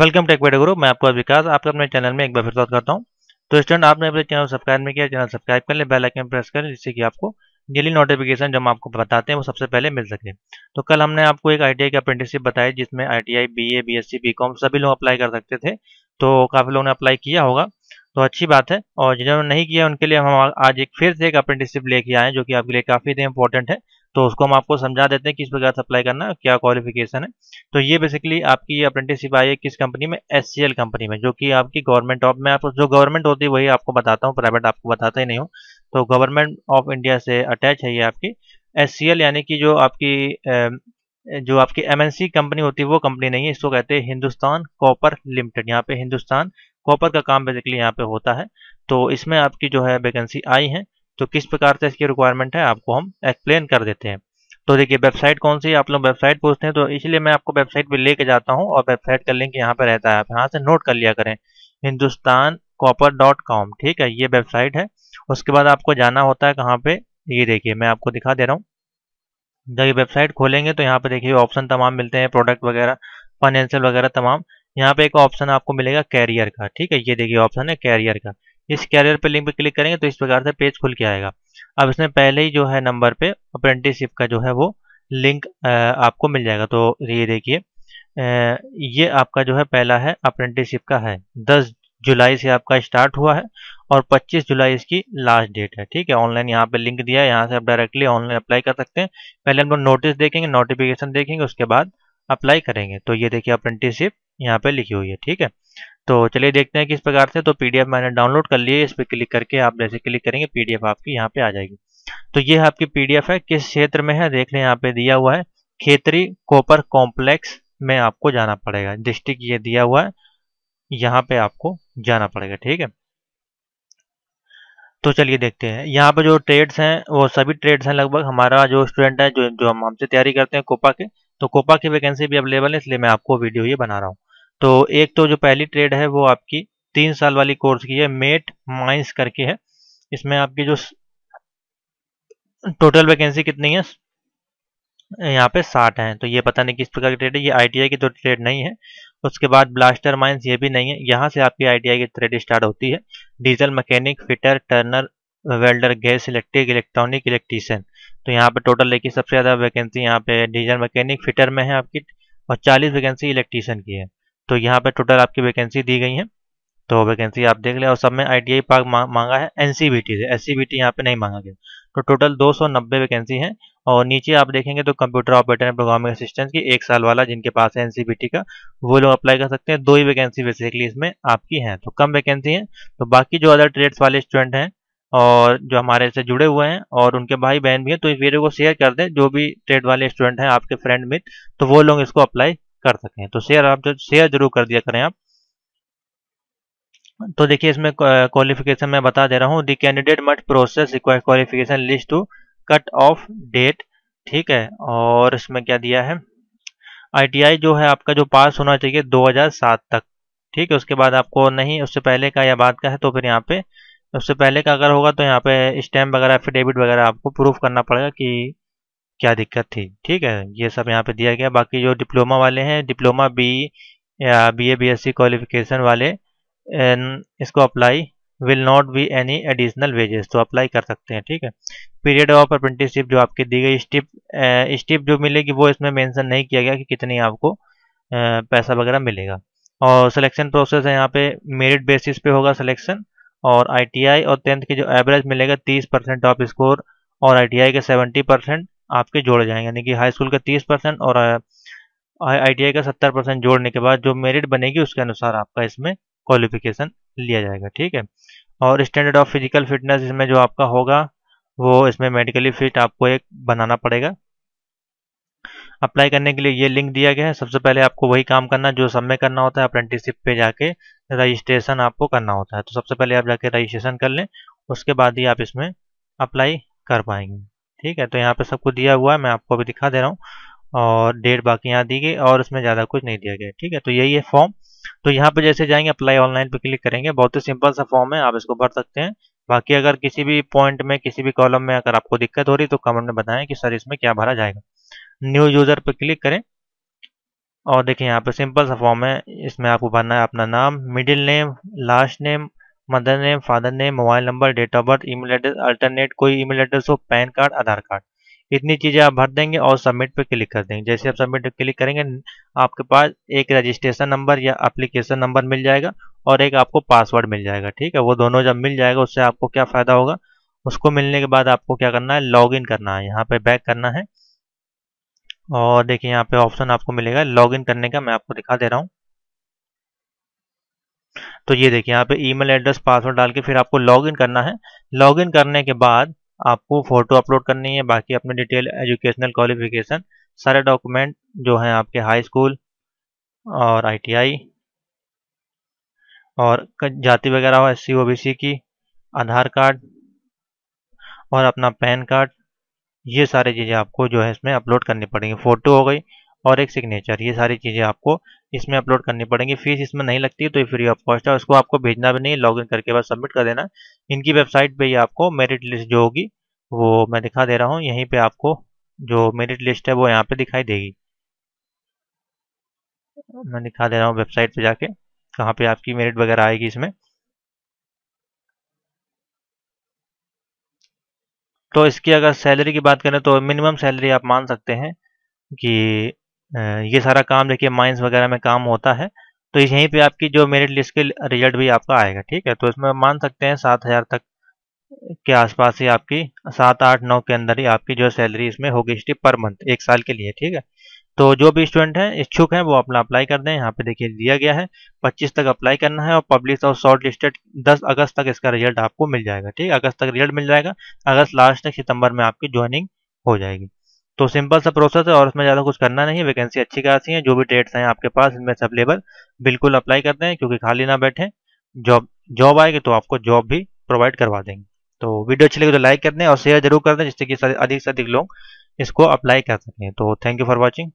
welcome take वेड गुरु मैं आपको विकास आपका अपने चैनल में एक बार फिर स्वागत करता हूँ तो स्टूडेंट आपने अपने चैनल सब्सक्राइब नहीं किया चैनल सब्सक्राइब कर ले बेल आइकन प्रेस करें जिससे कि आपको डेली नोटिफिकेशन जो हम आपको बताते हैं वो सबसे पहले मिल सके तो कल हमने आपको एक आई की अप्रेंटिसशिप बताई जिसमें I T I B A B S C B com सभी लोग अप्लाई कर सकते थे तो काफ़ी लोगों ने अप्लाई किया होगा तो अच्छी बात है और जिन्होंने नहीं किया उनके लिए हम आज एक फिर से एक अप्रेंटिसशिप लेके आए जो कि आपके लिए काफ़ी इंपॉर्टेंट है तो उसको हम आपको समझा देते हैं किस प्रकार से अप्लाई करना क्या क्वालिफिकेशन है तो ये बेसिकली आपकी ये अप्रेंटिसशिप आई है किस कंपनी में एस कंपनी में जो कि आपकी गवर्नमेंट ऑफ में आपको जो गवर्नमेंट होती है वही आपको बताता हूँ प्राइवेट आपको बताता ही नहीं हूँ तो गवर्नमेंट ऑफ इंडिया से अटैच है ये आपकी एस यानी कि जो आपकी जो आपकी एम कंपनी होती है वो कंपनी नहीं है इसको कहते हैं हिंदुस्तान कॉपर लिमिटेड यहाँ पे हिंदुस्तान कॉपर का काम बेसिकली यहाँ पे होता है तो इसमें आपकी जो है वैकेंसी आई है तो किस प्रकार से इसकी रिक्वायरमेंट है आपको हम एक्सप्लेन कर देते हैं तो देखिए वेबसाइट कौन सी आप लोग वेबसाइट पूछते हैं तो इसलिए मैं आपको वेबसाइट पर लेके जाता हूँ और वेबसाइट का लिंक यहाँ पर रहता है आप यहाँ से नोट कर लिया करें हिंदुस्तान कॉपर डॉट कॉम ठीक है ये वेबसाइट है उसके बाद आपको जाना होता है कहाँ पे ये देखिए मैं आपको दिखा दे रहा हूँ जब ये वेबसाइट खोलेंगे तो यहाँ पे देखिए ऑप्शन तमाम मिलते हैं प्रोडक्ट वगैरह फाइनेंशियल वगैरह तमाम यहाँ पे एक ऑप्शन आपको मिलेगा कैरियर का ठीक है ये देखिए ऑप्शन है कैरियर का इस कैरियर पर लिंक पर क्लिक करेंगे तो इस प्रकार से पेज खुल के आएगा अब इसमें पहले ही जो है नंबर पे अप्रेंटिसशिप का जो है वो लिंक आपको मिल जाएगा तो ये देखिए ये आपका जो है पहला है अप्रेंटिसशिप का है दस जुलाई से आपका स्टार्ट हुआ है और 25 जुलाई इसकी लास्ट डेट है ठीक है ऑनलाइन यहाँ पे लिंक दिया है यहाँ से आप डायरेक्टली ऑनलाइन अप्लाई कर सकते हैं पहले हम लोग नोटिस देखेंगे नोटिफिकेशन देखेंगे उसके बाद अप्लाई करेंगे तो ये देखिए अप्रेंटिसशिप यहाँ पे लिखी हुई है ठीक है तो चलिए देखते हैं किस प्रकार से तो पीडीएफ मैंने डाउनलोड कर लिए इस पर क्लिक करके आप जैसे क्लिक करेंगे पीडीएफ आपकी यहाँ पे आ जाएगी तो ये आपकी पीडीएफ है किस क्षेत्र में है देख लें यहाँ पे दिया हुआ है खेतरी कोपर कॉम्प्लेक्स में आपको जाना पड़ेगा डिस्ट्रिक्ट ये दिया हुआ है यहाँ पे आपको जाना पड़ेगा ठीक है तो चलिए देखते हैं यहाँ पे जो ट्रेड्स हैं वो सभी ट्रेड्स हैं लगभग हमारा जो स्टूडेंट है जो जो हम हमसे तैयारी करते हैं कोपा के तो कोपा की वैकेंसी भी अवेलेबल है इसलिए मैं आपको वीडियो ये बना रहा हूँ तो एक तो जो पहली ट्रेड है वो आपकी तीन साल वाली कोर्स की है मेट माइंस करके है इसमें आपकी जो टोटल वैकेंसी कितनी है यहाँ पे साठ हैं तो ये पता नहीं किस प्रकार की ट्रेड है ये आईटीआई की तो ट्रेड नहीं है उसके बाद ब्लास्टर माइंस ये भी नहीं है यहाँ से आपकी आईटीआई की ट्रेड स्टार्ट होती है diesel mechanic fitter turner welder gas electric electronic electrician तो यहाँ पे टोटल लेकिन सबसे ज़्यादा वैकेंसी यहाँ पे डीजल मैकेनिक फिटर में है आपकी और चालीस वैकेंसी इलेक्ट्रीशियन की है तो यहाँ पे टोटल आपकी वैकेंसी दी गई है तो वैकेंसी आप देख लें और सब में आई पार्क मांगा है एन से एस सी यहाँ पे नहीं मांगा गया तो टोटल 290 वैकेंसी है और नीचे आप देखेंगे तो computer operator and programming assistant की एक साल वाला जिनके पास है एनसीबीटी का वो लोग अप्लाई कर सकते हैं दो ही वैकेंसी बेसिकली इसमें आपकी है तो कम वैकेंसी है तो बाकी जो अदर ट्रेड्स वाले स्टूडेंट हैं और जो हमारे से जुड़े हुए हैं और उनके भाई बहन भी हैं तो इस वीडियो को शेयर कर दें जो भी ट्रेड वाले स्टूडेंट हैं आपके फ्रेंड मित्र तो वो लोग इसको अप्लाई कर सकें तो शेयर आप जो शेयर जरूर कर दिया करें आप तो देखिए इसमें क्वालिफिकेशन मैं बता दे रहा हूँ the candidate must process require qualification list to cut off date ठीक है और इसमें क्या दिया है आईटीआई जो है आपका जो पास होना चाहिए 2007 तक ठीक है उसके बाद आपको नहीं उससे पहले का या बाद का है तो फिर यहाँ पे उससे पहले का अगर होगा तो यहाँ पे स्टैम्प वगैरह एफिडेविट वगैरह आपको प्रूफ करना पड़ेगा कि क्या दिक्कत थी ठीक है ये सब यहाँ पे दिया गया बाकी जो डिप्लोमा वाले हैं डिप्लोमा बी या B A B S C qualification वाले इसको apply will not be any additional wages तो अप्लाई कर सकते हैं ठीक है पीरियड ऑफ अप्रेंटिसशिप जो आपकी दी गई स्टिप स्टिप जो मिलेगी वो इसमें मेंशन नहीं किया गया कि कितनी आपको पैसा वगैरह मिलेगा और सिलेक्शन प्रोसेस है यहाँ पे मेरिट बेसिस पे होगा सिलेक्शन और आईटीआई और टेंथ के जो एवरेज मिलेगा 30 परसेंट टॉप स्कोर और आईटीआई के 70 परसेंट आपके जोड़ जाएंगे यानी कि हाई स्कूल का तीस परसेंट और आई का सत्तर परसेंट जोड़ने के बाद जो मेरिट बनेगी उसके अनुसार आपका इसमें क्वालिफिकेशन लिया जाएगा ठीक है और स्टैंडर्ड ऑफ फिजिकल फिटनेस इसमें जो आपका होगा वो इसमें मेडिकली फिट आपको एक बनाना पड़ेगा अप्लाई करने के लिए ये लिंक दिया गया है सबसे पहले आपको वही काम करना जो सब में करना होता है अप्रेंटिसिप पे जाके रजिस्ट्रेशन आपको करना होता है तो सबसे पहले आप जाके रजिस्ट्रेशन कर लें उसके बाद ही आप इसमें अप्लाई कर पाएंगे ठीक है तो यहाँ पे सबको दिया हुआ है मैं आपको अभी दिखा दे रहा हूँ और डेट बाकी यहाँ दी गई और उसमें ज़्यादा कुछ नहीं दिया गया ठीक है तो यही है फॉर्म तो यहाँ पे जैसे जाएंगे अप्लाई ऑनलाइन पे क्लिक करेंगे बहुत ही सिंपल सा फॉर्म है आप इसको भर सकते हैं बाकी अगर किसी भी पॉइंट में किसी भी कॉलम में अगर आपको दिक्कत हो रही तो कमेंट में बताएं कि सर इसमें क्या भरा जाएगा न्यू यूज़र पर क्लिक करें और देखिए यहाँ पे सिंपल सा फॉर्म है इसमें आपको भरना है अपना नाम middle name last name mother name father name mobile number date of birth email address alternate कोई ईमेल एड्रेस हो पैन कार्ड आधार कार्ड इतनी चीज़ें आप भर देंगे और सबमिट पर क्लिक कर देंगे जैसे आप सबमिट पर क्लिक करेंगे आपके पास एक रजिस्ट्रेशन नंबर या अप्लीकेशन नंबर मिल जाएगा और एक आपको पासवर्ड मिल जाएगा ठीक है वो दोनों जब मिल जाएगा उससे आपको क्या फ़ायदा होगा उसको मिलने के बाद आपको क्या करना है लॉगिन करना है यहाँ पे बैक करना है और देखिए यहाँ पे ऑप्शन आपको मिलेगा लॉगिन करने का मैं आपको दिखा दे रहा हूँ तो ये देखिए यहाँ पे ईमेल एड्रेस पासवर्ड डाल के फिर आपको लॉगिन करना है लॉगिन करने के बाद आपको फोटो अपलोड करनी है बाकी अपने डिटेल एजुकेशनल क्वालिफिकेशन सारे डॉक्यूमेंट जो हैं आपके हाई स्कूल और आईटीआई और जाति वगैरह हो एस सी की आधार कार्ड और अपना पैन कार्ड ये सारी चीज़ें आपको जो है इसमें अपलोड करनी पड़ेंगी फ़ोटो हो गई और एक सिग्नेचर ये सारी चीज़ें आपको इसमें अपलोड करनी पड़ेंगी फीस इसमें नहीं लगती तो ये फ्री ऑफ कॉस्ट है उसको आपको भेजना भी नहीं लॉगिन करके बस सबमिट कर देना इनकी वेबसाइट पे ही आपको मेरिट लिस्ट जो होगी वो मैं दिखा दे रहा हूँ यहीं पे आपको जो मेरिट लिस्ट है वो यहाँ पे दिखाई देगी मैं दिखा दे रहा हूँ वेबसाइट पर जाके कहाँ पर आपकी मेरिट वगैरह आएगी इसमें तो इसकी अगर सैलरी की बात करें तो मिनिमम सैलरी आप मान सकते हैं कि ये सारा काम देखिए माइंस वगैरह में काम होता है तो यहीं पे आपकी जो मेरिट लिस्ट के रिजल्ट भी आपका आएगा ठीक है तो इसमें मान सकते हैं सात हज़ार तक के आसपास ही आपकी सात आठ नौ के अंदर ही आपकी जो सैलरी इसमें होगी स्टी पर मंथ एक साल के लिए ठीक है तो जो भी स्टूडेंट हैं इच्छुक हैं वो अपना अप्लाई कर दें यहाँ पे देखिए दिया गया है 25 तक अप्लाई करना है और पब्लिश और शॉर्ट लिस्टेड दस अगस्त तक इसका रिजल्ट आपको मिल जाएगा ठीक है अगस्त तक रिजल्ट मिल जाएगा अगस्त लास्ट तक सितंबर में आपकी ज्वाइनिंग हो जाएगी तो सिंपल सा प्रोसेस है और उसमें ज़्यादा कुछ करना नहीं है वैकेंसी अच्छी खासी है जो भी डेट्स हैं आपके पास इनमें सब लेबर बिल्कुल अप्लाई करते हैं क्योंकि खाली ना बैठे जॉब जॉब आएगी तो आपको जॉब भी प्रोवाइड करवा देंगे तो वीडियो अच्छी लगी तो लाइक कर दें और शेयर जरूर कर दें जिससे कि अधिक से अधिक लोग इसको अप्लाई कर सकें तो थैंक यू फॉर वॉचिंग